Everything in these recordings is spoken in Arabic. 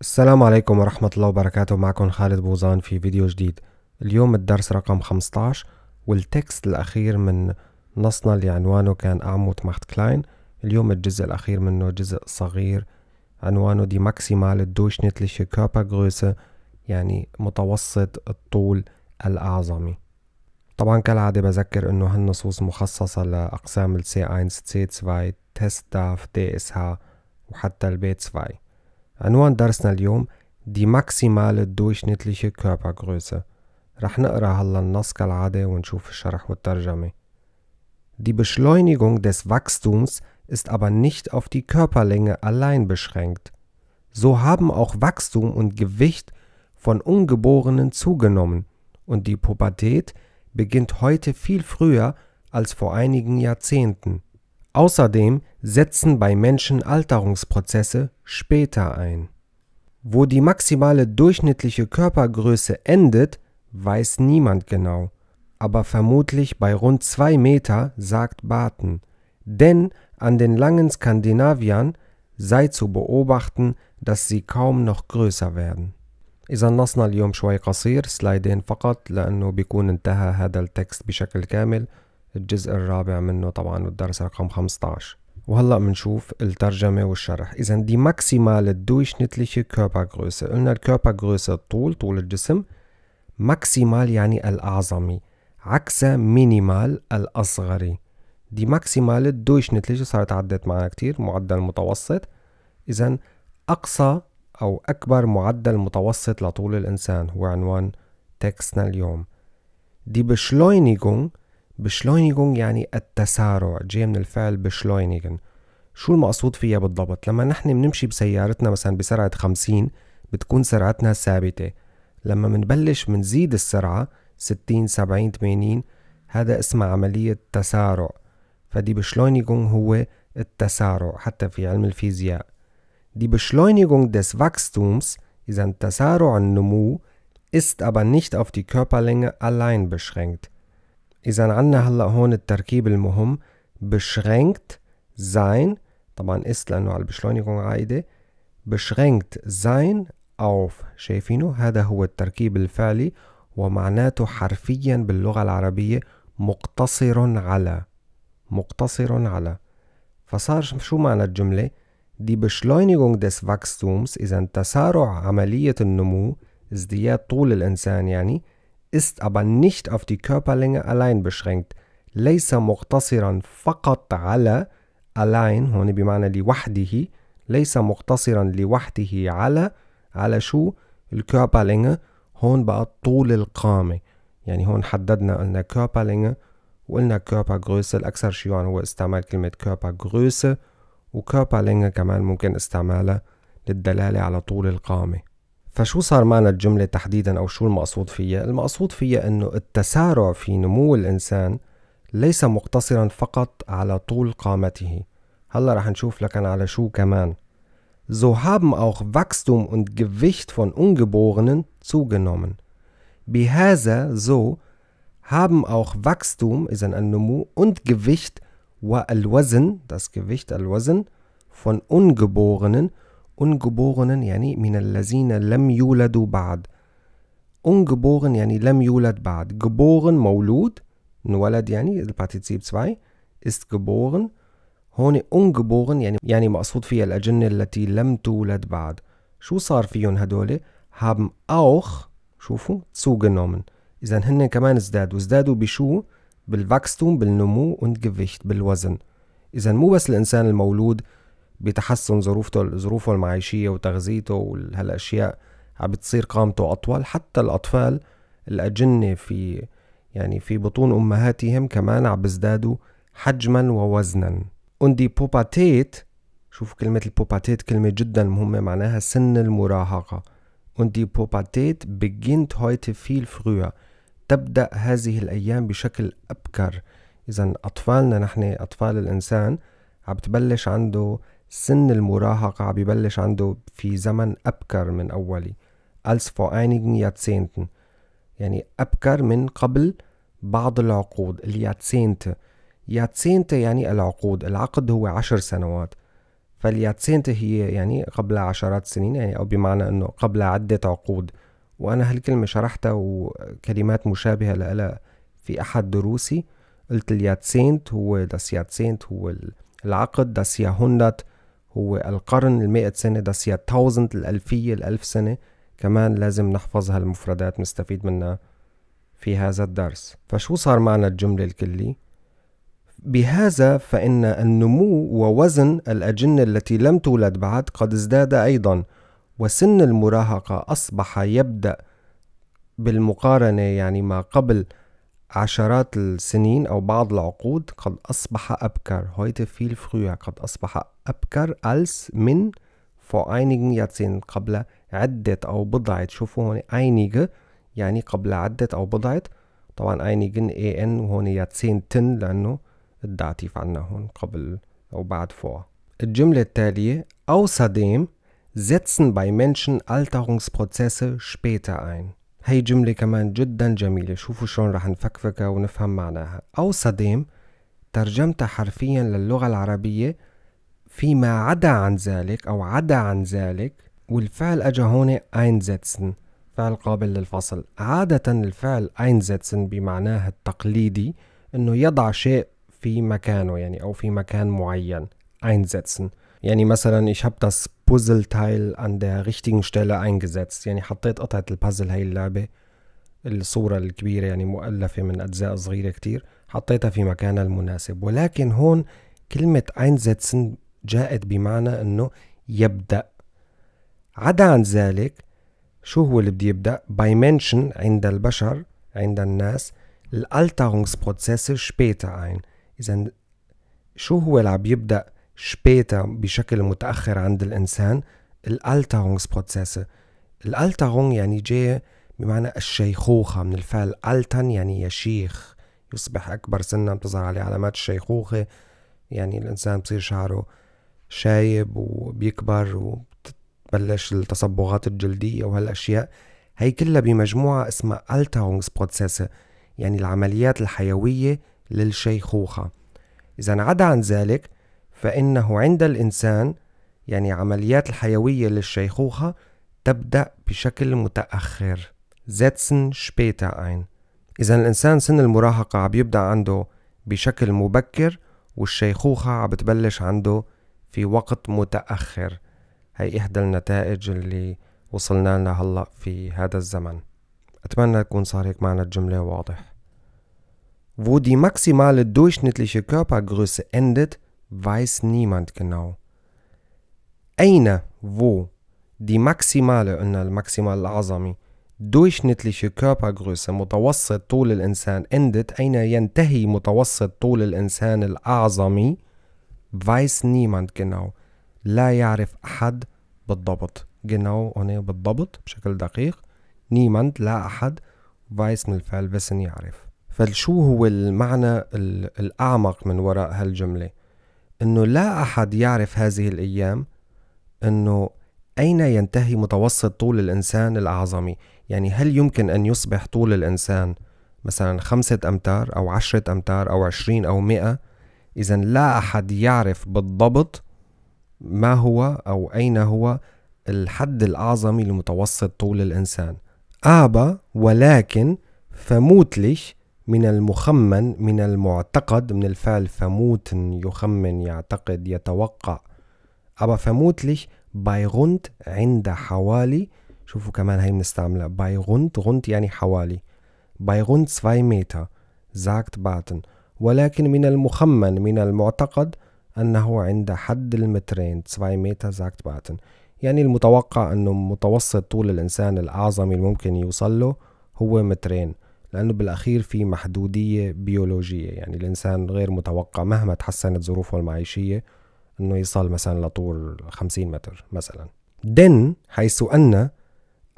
السلام عليكم ورحمة الله وبركاته معكم خالد بوزان في فيديو جديد اليوم الدرس رقم 15 والتكست الأخير من نصنا اللي عنوانه كان أعمود ماخت كلاين اليوم الجزء الأخير منه جزء صغير عنوانه دي ماكسيمال كوبا غروسة يعني متوسط الطول الأعظمي طبعا كالعادة بذكر إنه هالنصوص مخصصة لأقسام ال C1 C2 تست داف DSH وحتى البيت 2 عنوان درسنا اليوم دي ماكسيمال durchschnittliche Körpergröße رح نقرا هلا النص كالعادة ونشوف الشرح والترجمة Die Beschleunigung des Wachstums ist aber nicht auf die Körperlänge allein beschränkt. So haben auch Wachstum und Gewicht von Ungeborenen zugenommen und die Pubertät beginnt heute viel früher als vor einigen Jahrzehnten. Außerdem setzen bei Menschen Alterungsprozesse später ein. Wo die maximale durchschnittliche Körpergröße endet, weiß niemand genau, aber vermutlich bei rund 2 Meter, sagt Barton. Denn an den langen Skandinaviern sei zu beobachten, dass sie kaum noch größer werden. إذا نصنا اليوم شوي قصير سلايدين فقط لأنه بيكون انتهى هذا التكست بشكل كامل الجزء الرابع منه طبعا والدرس رقم 15 وهلا بنشوف الترجمة والشرح إذا دي ماكسيمال durchschnittliche Körpergröße قلنا الكيربرغروسة الطول طول الجسم ماكسيمال يعني الأعظمي عكس مينيمال الأصغري دي ماكسيمال durchschnittliche صارت عدت معنا كتير معدل متوسط إذا أقصى أو أكبر معدل متوسط لطول الإنسان هو عنوان تكستنا اليوم دي بشلوينيجونج بشلوينيغونج يعني التسارع جاي من الفعل بشلوينيغن شو المقصود فيها بالضبط لما نحن بنمشي بسيارتنا مثلا بسرعة 50 بتكون سرعتنا ثابتة لما منبلش منزيد السرعة 60 70 80 هذا اسمه عملية تسارع فدي بشلوينيغونج هو التسارع حتى في علم الفيزياء دي Beschleunigung des Wachstums إذا تسارع النمو ist aber nicht auf die Körperlänge allein beschränkt إذا عنا هلأ هون التركيب المهم beschränkt sein طبعا اس لأنه على البشلونيكونغ عائدة beschränkt sein auf شايفينه هذا هو التركيب الفعلي ومعناته حرفيا باللغة العربية مقتصر على مقتصر على فصار شو معنى الجملة؟ دي بشلونيغونغ ديس فاكستومس إذا تسارع عملية النمو ازدياد طول الإنسان يعني ist aber nicht auf die Körperlänge allein beschränkt ليس مقتصرا فقط على allein هون بمعنى لوحده ليس مقتصرا لوحده على على شو الكörperlänge هون بقى طول القامة يعني هون حددنا قلنا كörperlänge وقلنا كörpergröße الأكثر شيوعا هو استعمال كلمة كörpergröße وكörperlänge كمان ممكن استعمالها للدلالة على طول القامة فشو صار معنا الجملة تحديدا أو شو المقصود فيها؟ المقصود فيها أنه التسارع في نمو الإنسان ليس مقتصرا فقط على طول قامته هلا رح نشوف لكن على شو كمان So haben auch Wachstum und Gewicht von Ungeborenen zugenommen. بهذا so haben auch Wachstum, ist ein und Gewicht, wa das Gewicht al von Ungeborenen ungeborenen يعني من الذين لم يولدوا بعد ungeboren يعني لم يولد بعد geboren مولود انولد يعني الباتيتسيب 2 ist geboren هون ungeboren يعني يعني مقصود فيها الأجنة التي لم تولد بعد شو صار فيهم هدول haben auch شوفوا zugenommen إذا هن كمان ازدادوا ازدادوا بشو بالwachstum بالنمو und Gewicht بالوزن إذا مو بس الإنسان المولود بتحسن ظروفه ظروفه المعيشيه وتغذيته وهالاشياء عم بتصير قامته اطول حتى الاطفال الاجنه في يعني في بطون امهاتهم كمان عم بيزدادوا حجما ووزنا اندي بوباتيت شوف كلمة البوباتيت كلمة جدا مهمة معناها سن المراهقة und بوباتيت بيجينت هويت فيل viel تبدأ هذه الأيام بشكل أبكر إذا أطفالنا نحن أطفال الإنسان عم بتبلش عنده سن المراهقة ببلش عنده في زمن أبكر من أولي als vor einigen يعني أبكر من قبل بعض العقود الياتسينت ياتسينت يعني العقود العقد هو عشر سنوات فالياتسينت هي يعني قبل عشرات السنين يعني أو بمعنى أنه قبل عدة عقود وأنا هالكلمة شرحتها وكلمات مشابهة لها في أحد دروسي قلت الياتسينت هو داس ياتسينت هو العقد داس ياهوندت هو القرن المائة سنة يا تاوزند الألفية الألف سنة كمان لازم نحفظ هالمفردات نستفيد منها في هذا الدرس فشو صار معنا الجملة الكلي؟ بهذا فإن النمو ووزن الأجنة التي لم تولد بعد قد ازداد أيضا وسن المراهقة أصبح يبدأ بالمقارنة يعني ما قبل عشرات السنين أو بعض العقود قد أصبح أبكر heute viel früher قد أصبح أبكر als من vor einigen Jahrzehnten قبل عدة أو بضعة شوفوا هون einige يعني قبل عدة أو بضعة طبعا einigen an إيه وهون Jahrzehnten لأنه الدعتيف عنا هون قبل أو بعد vor الجملة التالية außerdem setzen bei Menschen Alterungsprozesse später ein هي جملة كمان جدا جميلة شوفوا شلون رح نفكفكها ونفهم معناها أو صديم ترجمتها حرفيا للغة العربية فيما عدا عن ذلك أو عدا عن ذلك والفعل أجا هون einsetzen فعل قابل للفصل عادة الفعل einsetzen بمعناه التقليدي أنه يضع شيء في مكانه يعني أو في مكان معين einsetzen يعني مثلا ich habe das Puzzleteil an der richtigen Stelle eingesetzt يعني حطيت قطعة البازل هاي اللعبة الصورة الكبيرة يعني مؤلفة من أجزاء صغيرة كتير حطيتها في مكانها المناسب ولكن هون كلمة einsetzen جاءت بمعنى أنه يبدأ عدا عن ذلك شو هو اللي بدي يبدأ by mention عند البشر عند الناس الالترungsprozesse später ein إذا شو هو اللي عم يبدأ سpäter بشكل متأخر عند الإنسان بروتسيسي الالترون يعني جاء بمعنى الشيخوخة من الفعل ألتن يعني يشيخ يصبح أكبر سنا بتظهر عليه علامات الشيخوخة يعني الإنسان بصير شعره شايب وبيكبر وبتبلش التصبغات الجلدية وهالأشياء هي كلها بمجموعة اسمها بروتسيسي يعني العمليات الحيوية للشيخوخة إذا عدا عن ذلك فإنه عند الإنسان يعني عمليات الحيوية للشيخوخة تبدأ بشكل متأخر setzen später ein إذا الإنسان سن المراهقة عم يبدأ عنده بشكل مبكر والشيخوخة عم بتبلش عنده في وقت متأخر هي إحدى النتائج اللي وصلنا لها هلأ في هذا الزمن أتمنى تكون صار هيك معنى الجملة واضح Wo die maximale durchschnittliche Körpergröße endet, weiß niemand genau. أين wo die maximale قلنا maximal Asami durchschnittliche Körpergröße متوسط طول الإنسان endet أين ينتهي متوسط طول الإنسان الأعظمي weiß niemand genau لا يعرف أحد بالضبط genau هنا بالضبط بشكل دقيق niemand لا أحد weiß الفعل wissen يعرف فشو هو المعنى الأعمق من وراء هالجملة؟ انه لا احد يعرف هذه الايام انه اين ينتهي متوسط طول الانسان الاعظمي يعني هل يمكن ان يصبح طول الانسان مثلا خمسة امتار او عشرة امتار او عشرين او مئة اذا لا احد يعرف بالضبط ما هو او اين هو الحد الاعظمي لمتوسط طول الانسان aber ولكن فموتلش من المخمن من المعتقد من الفعل فموت يخمن يعتقد يتوقع aber vermutlich bei rund عند حوالي شوفوا كمان هي بنستعملها bei rund rund يعني حوالي bei rund 2 متر sagt باتن ولكن من المخمن من المعتقد أنه عند حد المترين 2 متر sagt باتن يعني المتوقع أنه متوسط طول الإنسان الأعظم الممكن يوصل له هو مترين لأنه بالأخير في محدودية بيولوجية يعني الإنسان غير متوقع مهما تحسنت ظروفه المعيشية أنه يصل مثلا لطول 50 متر مثلا دن حيث ان Anna,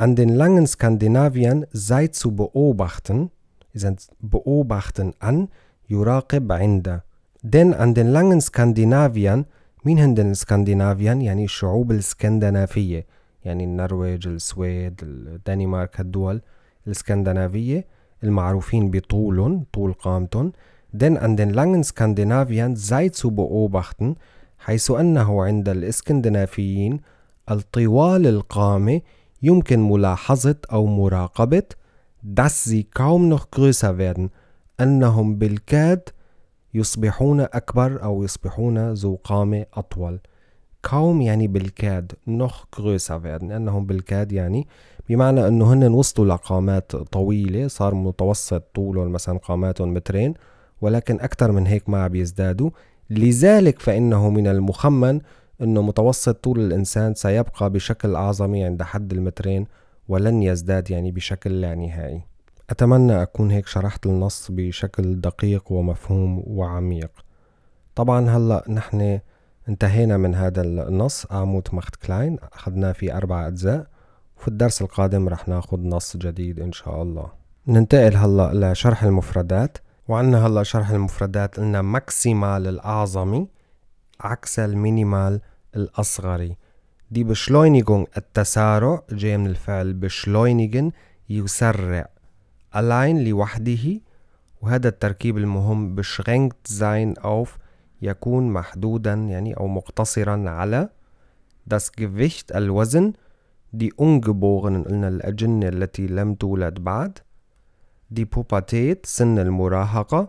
an den langen Skandinaviern sei zu beobachten, sind beobachten an, يراقب عند. Denn an den langen Skandinaviern, مين هن السكندنافيان؟ يعني الشعوب الاسكندنافية يعني النرويج، السويد، الدنمارك هالدول الاسكندنافية المعروفين بطولهم طول قامتهم denn an den langen Skandinaviern sei zu beobachten حيث أنه عند الإسكندنافيين الطوال القامة يمكن ملاحظة أو مراقبة dass sie kaum noch größer werden أنهم بالكاد يصبحون أكبر أو يصبحون ذو قامة أطول kaum يعني بالكاد noch größer werden أنهم بالكاد يعني بمعنى انه هن وصلوا لقامات طويله صار متوسط طولهم مثلا قاماتهم مترين ولكن اكثر من هيك ما عم يزدادوا لذلك فانه من المخمن انه متوسط طول الانسان سيبقى بشكل اعظمي عند حد المترين ولن يزداد يعني بشكل لا نهائي اتمنى اكون هيك شرحت النص بشكل دقيق ومفهوم وعميق طبعا هلا نحن انتهينا من هذا النص عمود ماخت كلاين اخذناه في اربع اجزاء في الدرس القادم رح ناخد نص جديد إن شاء الله ننتقل هلأ لشرح المفردات وعندنا هلأ شرح المفردات قلنا ماكسيمال الأعظمي عكس المينيمال الأصغري دي بشلوينيجون التسارع جاي من الفعل بشلوينيجن يسرع ألاين لوحده وهذا التركيب المهم بشغنكت زين أوف يكون محدودا يعني أو مقتصرا على das Gewicht الوزن die Ungeborenen الأجنة التي لم تولد بعد دي بوباتيت سن المراهقة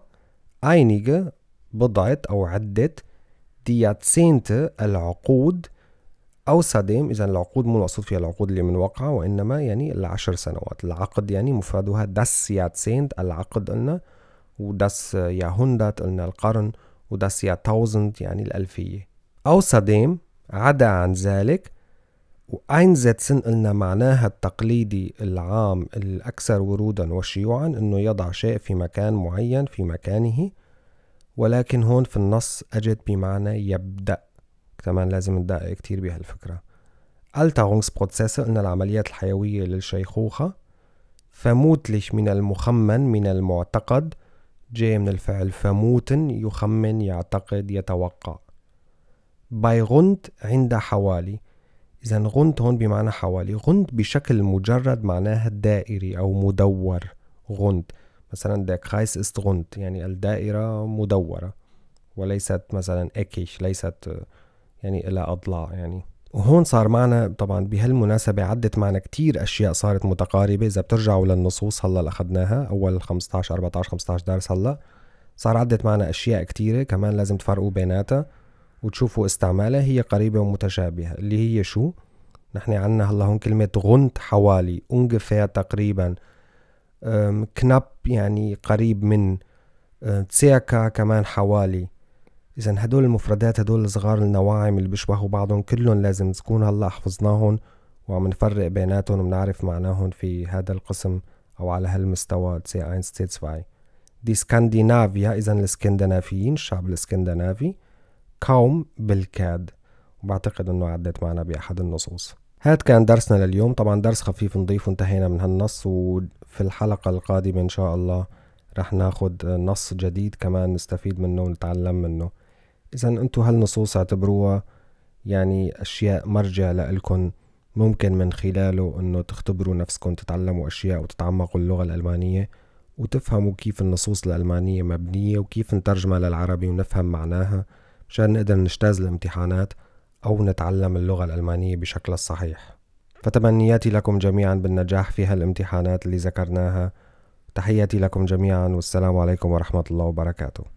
einige بضعة أو عدة دي ياتسينت العقود أوسادم إذا العقود مو المقصود فيها العقود اللي من واقعة وإنما يعني العشر سنوات العقد يعني مفردها داس ياتسينت العقد قلنا يا هندات قلنا القرن يا تاوزند يعني الألفية أوسادم عدا عن ذلك وأينزيتسن قلنا معناها التقليدي العام الأكثر ورودا وشيوعا أنه يضع شيء في مكان معين في مكانه ولكن هون في النص أجد بمعنى يبدأ كمان لازم ندقق كتير بهالفكرة بروتسيس قلنا العمليات الحيوية للشيخوخة فموتلش من المخمن من المعتقد جاي من الفعل فموتن يخمن يعتقد يتوقع بايغونت عند حوالي إذا غنت هون بمعنى حوالي غنت بشكل مجرد معناها الدائري أو مدور غنت مثلا der Kreis است rund يعني الدائرة مدورة وليست مثلا اكيش ليست يعني إلى أضلاع يعني وهون صار معنا طبعا بهالمناسبة عدت معنا كتير أشياء صارت متقاربة إذا بترجعوا للنصوص هلا اللي أخذناها أول 15 14 15 درس هلا صار عدت معنا أشياء كتيرة كمان لازم تفرقوا بيناتها وتشوفوا استعمالها هي قريبة ومتشابهة اللي هي شو نحن عنا هلا هون كلمة غنت حوالي ungefähr تقريبا كناب يعني قريب من أه، تسيكا كمان حوالي إذا هدول المفردات هدول الصغار النواعم اللي بيشبهوا بعضهم كلهم لازم تكون هلا حفظناهم وعم نفرق بيناتهم وبنعرف معناهم في هذا القسم أو على هالمستوى تسي 1 تسي 2 دي سكندنافيا إذا الاسكندنافيين الشعب الاسكندنافي كوم بالكاد وبعتقد انه عدت معنا باحد النصوص هاد كان درسنا لليوم طبعا درس خفيف نضيف وانتهينا من هالنص وفي الحلقة القادمة إن شاء الله رح ناخد نص جديد كمان نستفيد منه ونتعلم منه إذا انتو هالنصوص اعتبروها يعني أشياء مرجع لإلكن ممكن من خلاله أنه تختبروا نفسكم تتعلموا أشياء وتتعمقوا اللغة الألمانية وتفهموا كيف النصوص الألمانية مبنية وكيف نترجمها للعربي ونفهم معناها مشان نقدر نجتاز الامتحانات أو نتعلم اللغة الألمانية بشكلها الصحيح فتمنياتي لكم جميعا بالنجاح في هالامتحانات اللي ذكرناها تحياتي لكم جميعا والسلام عليكم ورحمة الله وبركاته